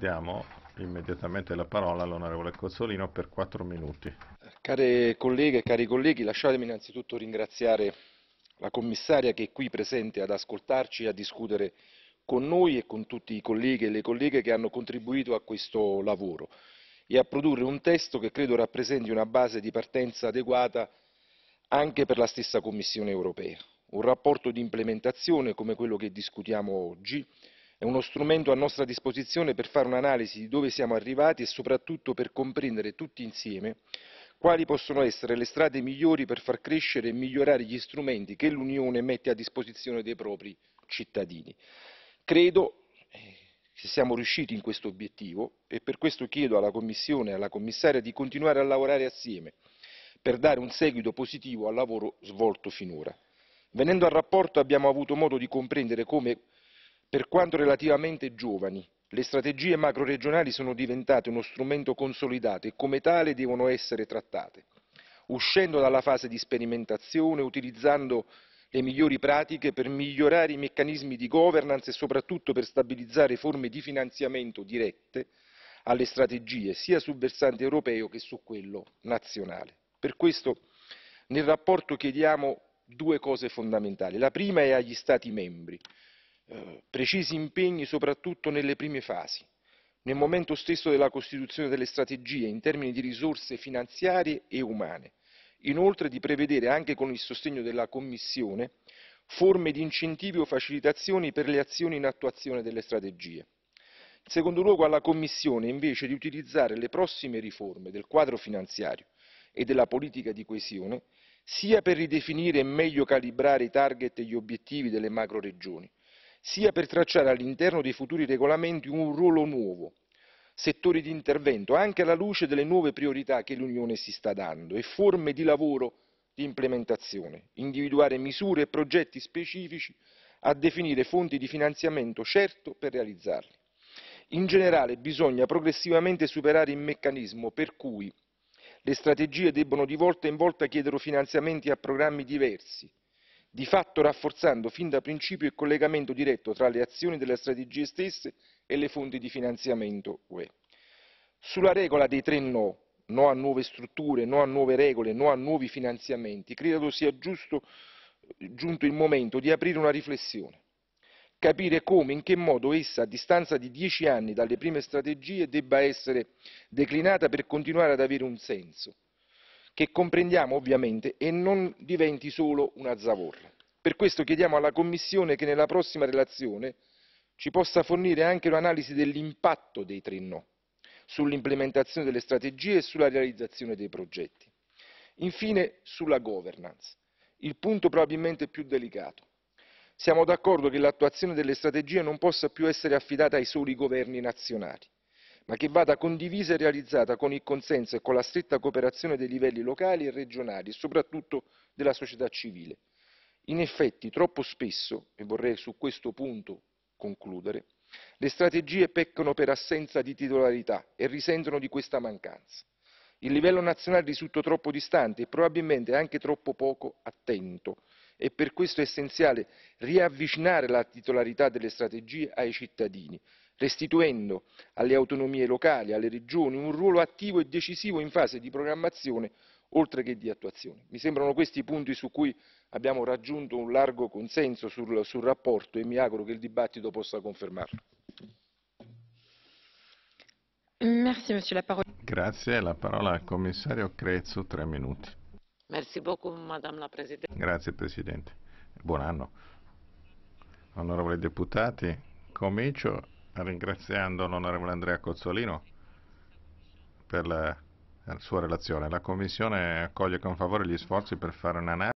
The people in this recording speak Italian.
diamo immediatamente la parola all'onorevole Cozzolino per quattro minuti. Care colleghe e cari colleghi, lasciatemi innanzitutto ringraziare la commissaria che è qui presente ad ascoltarci e a discutere con noi e con tutti i colleghi e le colleghe che hanno contribuito a questo lavoro e a produrre un testo che credo rappresenti una base di partenza adeguata anche per la stessa Commissione europea. Un rapporto di implementazione come quello che discutiamo oggi è uno strumento a nostra disposizione per fare un'analisi di dove siamo arrivati e soprattutto per comprendere tutti insieme quali possono essere le strade migliori per far crescere e migliorare gli strumenti che l'Unione mette a disposizione dei propri cittadini. Credo eh, che siamo riusciti in questo obiettivo e per questo chiedo alla Commissione e alla Commissaria di continuare a lavorare assieme per dare un seguito positivo al lavoro svolto finora. Venendo al rapporto abbiamo avuto modo di comprendere come per quanto relativamente giovani, le strategie macroregionali sono diventate uno strumento consolidato e come tale devono essere trattate, uscendo dalla fase di sperimentazione, utilizzando le migliori pratiche per migliorare i meccanismi di governance e soprattutto per stabilizzare forme di finanziamento dirette alle strategie sia sul versante europeo che su quello nazionale. Per questo nel rapporto chiediamo due cose fondamentali. La prima è agli Stati membri eh, precisi impegni soprattutto nelle prime fasi, nel momento stesso della costituzione delle strategie in termini di risorse finanziarie e umane, inoltre di prevedere anche con il sostegno della Commissione forme di incentivi o facilitazioni per le azioni in attuazione delle strategie. In secondo luogo alla Commissione invece di utilizzare le prossime riforme del quadro finanziario e della politica di coesione sia per ridefinire e meglio calibrare i target e gli obiettivi delle macroregioni, sia per tracciare all'interno dei futuri regolamenti un ruolo nuovo, settori di intervento, anche alla luce delle nuove priorità che l'Unione si sta dando e forme di lavoro di implementazione, individuare misure e progetti specifici a definire fonti di finanziamento certo per realizzarli. In generale bisogna progressivamente superare il meccanismo per cui le strategie debbono di volta in volta chiedere finanziamenti a programmi diversi, di fatto rafforzando fin da principio il collegamento diretto tra le azioni delle strategie stesse e le fonti di finanziamento UE. Sulla regola dei tre no, no a nuove strutture, no a nuove regole, no a nuovi finanziamenti, credo sia giusto, giunto il momento di aprire una riflessione, capire come e in che modo essa, a distanza di dieci anni dalle prime strategie, debba essere declinata per continuare ad avere un senso che comprendiamo ovviamente e non diventi solo una zavorra. Per questo chiediamo alla Commissione che nella prossima relazione ci possa fornire anche un'analisi dell'impatto dei tre no sull'implementazione delle strategie e sulla realizzazione dei progetti. Infine, sulla governance, il punto probabilmente più delicato. Siamo d'accordo che l'attuazione delle strategie non possa più essere affidata ai soli governi nazionali ma che vada condivisa e realizzata con il consenso e con la stretta cooperazione dei livelli locali e regionali e soprattutto della società civile. In effetti, troppo spesso, e vorrei su questo punto concludere, le strategie peccano per assenza di titolarità e risentono di questa mancanza. Il livello nazionale risulta troppo distante e probabilmente anche troppo poco attento e per questo è essenziale riavvicinare la titolarità delle strategie ai cittadini, restituendo alle autonomie locali, alle regioni, un ruolo attivo e decisivo in fase di programmazione oltre che di attuazione. Mi sembrano questi i punti su cui abbiamo raggiunto un largo consenso sul, sul rapporto e mi auguro che il dibattito possa confermarlo. Merci, monsieur, la parola. Grazie, la parola al commissario Crezzo, tre minuti. Merci beaucoup, madame la Presidente. Grazie, Presidente. Buon anno. Onorevoli deputati, comincio ringraziando l'onorevole Andrea Cozzolino per la, la sua relazione. La Commissione accoglie con favore gli sforzi per fare un'analisi